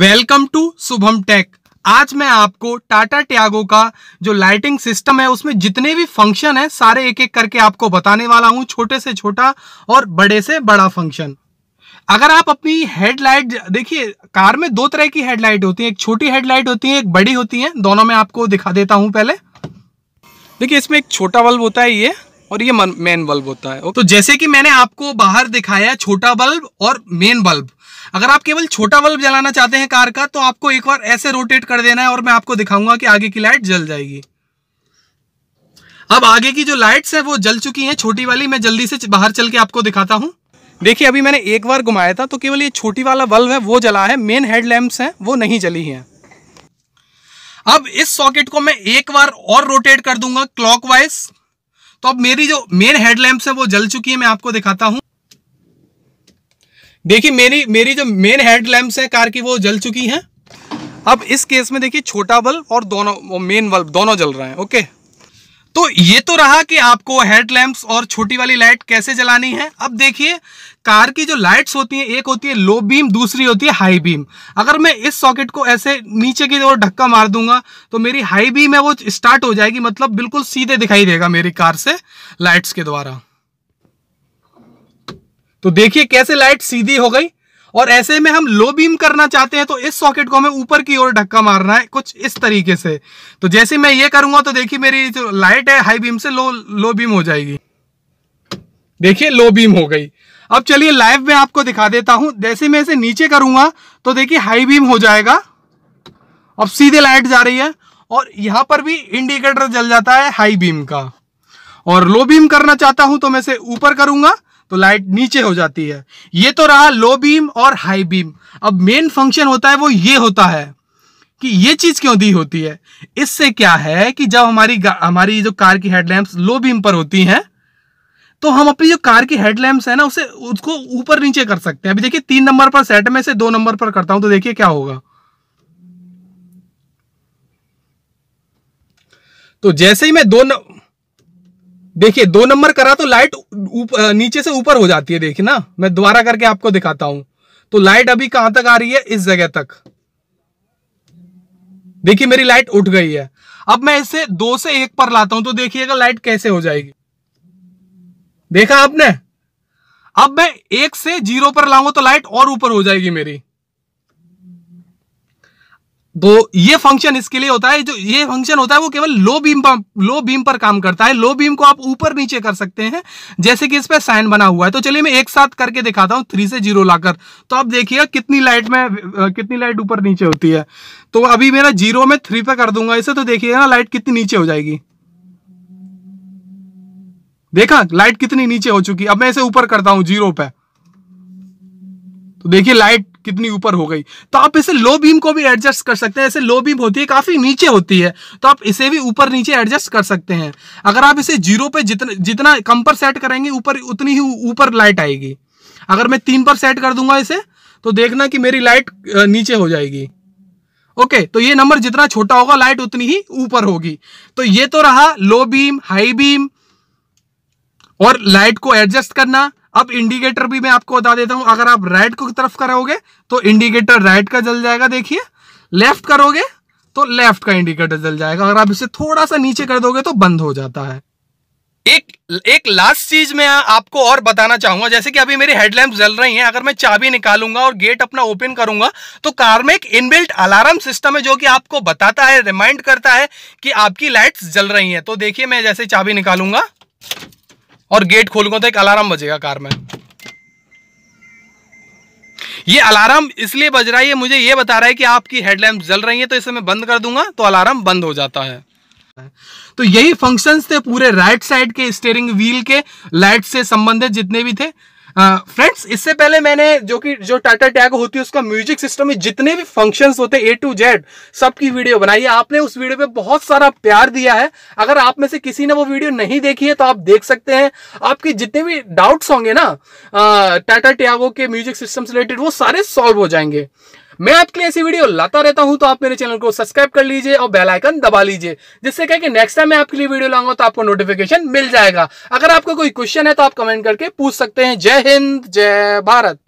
welcome to Shubham take आज मैं आपको टाटा ट्यागो का जो लाइटिंग सिस्टम है उसमें जितने भी फंक्शन है सारे एक एक करके आपको बताने वाला हूं छोटे से छोटा और बड़े से बड़ा फंक्शन अगर आप अपनी हेडलाइट देखिए कार में दो तरह की हेडलाइट होती है एक छोटी हेडलाइट होती है एक बड़ी होती है दोनों में आपको दिखा देता हूं पहले देखिए इसमें एक छोटा बल्ब होता है ये और ये मेन बल्ब होता है तो जैसे कि मैंने आपको बाहर दिखाया छोटा बल्ब और मेन बल्ब अगर आप केवल छोटा बल्ब जलाना चाहते हैं कार का तो आपको एक बार ऐसे रोटेट कर देना है और मैं आपको दिखाऊंगा कि आगे की लाइट जल जाएगी अब आगे की जो लाइट्स है वो जल चुकी हैं छोटी वाली मैं जल्दी से बाहर चल के आपको दिखाता हूँ देखिए अभी मैंने एक बार घुमाया था तो केवल ये छोटी वाला बल्ब है वो जला है मेन हेडलैम्प्स हैं वो नहीं जली हैं अब इस सॉकेट को मैं एक बार और रोटेट कर दूंगा क्लॉकवाइज तो अब मेरी जो मेन हेडलैम्प्स हैं वो जल चुकी है मैं आपको दिखाता हूं देखिए मेरी मेरी जो मेन हेड लैम्प्स है कार की वो जल चुकी हैं अब इस केस में देखिए छोटा बल्ब और दोनों मेन बल्ब दोनों जल रहे हैं ओके तो ये तो रहा कि आपको हेड लैम्प्स और छोटी वाली लाइट कैसे जलानी है अब देखिए कार की जो लाइट्स होती हैं एक होती है लो बीम दूसरी होती है हाई बीम अगर मैं इस सॉकेट को ऐसे नीचे की ओर ढक्का मार दूंगा तो मेरी हाई बीम है वो स्टार्ट हो जाएगी मतलब बिल्कुल सीधे दिखाई देगा मेरी कार से लाइट्स के द्वारा तो देखिए कैसे लाइट सीधी हो गई और ऐसे में हम लो बीम करना चाहते हैं तो इस सॉकेट को हमें ऊपर की ओर धक्का मारना है कुछ इस तरीके से तो जैसे मैं ये करूंगा तो देखिए मेरी जो लाइट है हाई बीम से लो लो बीम हो जाएगी देखिए लो बीम हो गई अब चलिए लाइव में आपको दिखा देता हूं जैसे मैं इसे नीचे करूंगा तो देखिए हाई बीम हो जाएगा अब सीधे लाइट जा रही है और यहां पर भी इंडिकेटर जल जाता है हाई बीम का और लो बीम करना चाहता हूं तो मैं इसे ऊपर करूंगा तो लाइट नीचे हो जाती है ये तो रहा लो बीम और हाई बीम अब मेन फंक्शन होता है वो ये होता है कि ये चीज क्यों दी होती है इससे क्या है कि जब हमारी हमारी जो कार की हेडलैम्प्स लो बीम पर होती हैं तो हम अपनी जो कार की हेडलैम्प्स है ना उसे उसको ऊपर नीचे कर सकते हैं अभी देखिए तीन नंबर पर सेट में से दो नंबर पर करता हूं तो देखिए क्या होगा तो जैसे ही मैं दो न... देखिए दो नंबर करा तो लाइट उप, नीचे से ऊपर हो जाती है देखिए ना मैं दोबारा करके आपको दिखाता हूं तो लाइट अभी कहां तक आ रही है इस जगह तक देखिए मेरी लाइट उठ गई है अब मैं इसे दो से एक पर लाता हूं तो देखिएगा लाइट कैसे हो जाएगी देखा आपने अब मैं एक से जीरो पर लाऊंगा तो लाइट और ऊपर हो जाएगी मेरी तो ये फंक्शन इसके लिए होता है जो ये फंक्शन होता है वो केवल लो बीम पर लो बीम पर काम करता है लो बीम को आप ऊपर नीचे कर सकते हैं जैसे कि इस पर साइन बना हुआ है तो चलिए मैं एक साथ करके दिखाता हूँ थ्री से जीरो लाकर तो आप देखिए कितनी लाइट में कितनी लाइट ऊपर नीचे होती है तो अभी मेरा जीरो में थ्री पे कर दूंगा इसे तो देखिए ना लाइट कितनी नीचे हो जाएगी देखा लाइट कितनी नीचे हो चुकी अब मैं इसे ऊपर करता हूं जीरो पे तो देखिए लाइट कितनी ऊपर हो गई तो आप इसे लो बीम को भी एडजस्ट कर सकते हैं ऐसे लो बीम होती है काफ़ी नीचे होती है तो आप इसे भी ऊपर नीचे एडजस्ट कर सकते हैं अगर आप इसे जीरो पे जितना जितना कम पर सेट करेंगे ऊपर उतनी ही ऊपर लाइट आएगी अगर मैं तीन पर सेट कर दूंगा इसे तो देखना कि मेरी लाइट नीचे हो जाएगी ओके okay, तो ये नंबर जितना छोटा होगा लाइट उतनी ही ऊपर होगी तो ये तो रहा लो बीम हाई बीम और लाइट को एडजस्ट करना अब इंडिकेटर भी मैं आपको बता देता हूं अगर आप राइट को तरफ करोगे तो इंडिकेटर राइट का जल जाएगा देखिए लेफ्ट करोगे तो लेफ्ट का इंडिकेटर जल जाएगा अगर आप इसे थोड़ा सा नीचे कर दोगे तो बंद हो जाता है एक एक लास्ट चीज मैं आपको और बताना चाहूंगा जैसे कि अभी मेरी हेडलैम्प जल रही हैं अगर मैं चाबी निकालूंगा और गेट अपना ओपन करूंगा तो कार में एक इनबिल्ट अलार्म सिस्टम है जो कि आपको बताता है रिमाइंड करता है कि आपकी लाइट्स जल रही हैं तो देखिए मैं जैसे चाबी निकालूंगा और गेट खोलूंगा तो एक अलार्म बजेगा कार में ये अलार्म इसलिए बज रहा है ये मुझे ये बता रहा है कि आपकी हेडलैम्प जल रही है तो इसे मैं बंद कर दूंगा तो अलार्म बंद हो जाता है तो यही फंक्शंस थे पूरे राइट साइड के स्टेयरिंग व्हील के लाइट से संबंधित जितने भी थे फ्रेंड्स हाँ, इससे पहले मैंने जो कि जो टाटा टैग होती है उसका म्यूजिक सिस्टम में जितने भी फंक्शंस होते हैं ए टू जेड सबकी वीडियो बनाई है आपने उस वीडियो पे बहुत सारा प्यार दिया है अगर आप में से किसी ने वो वीडियो नहीं देखी है तो आप देख सकते हैं आपके जितने भी डाउट्स होंगे ना टाटा टैगो के म्यूजिक सिस्टम से रिलेटेड वो सारे सॉल्व हो जाएंगे मैं आपके लिए ऐसी वीडियो लाता रहता हूं तो आप मेरे चैनल को सब्सक्राइब कर लीजिए और बेल आइकन दबा लीजिए जिससे क्या कि नेक्स्ट टाइम मैं आपके लिए वीडियो लाऊंगा तो आपको नोटिफिकेशन मिल जाएगा अगर आपको कोई क्वेश्चन है तो आप कमेंट करके पूछ सकते हैं जय हिंद जय भारत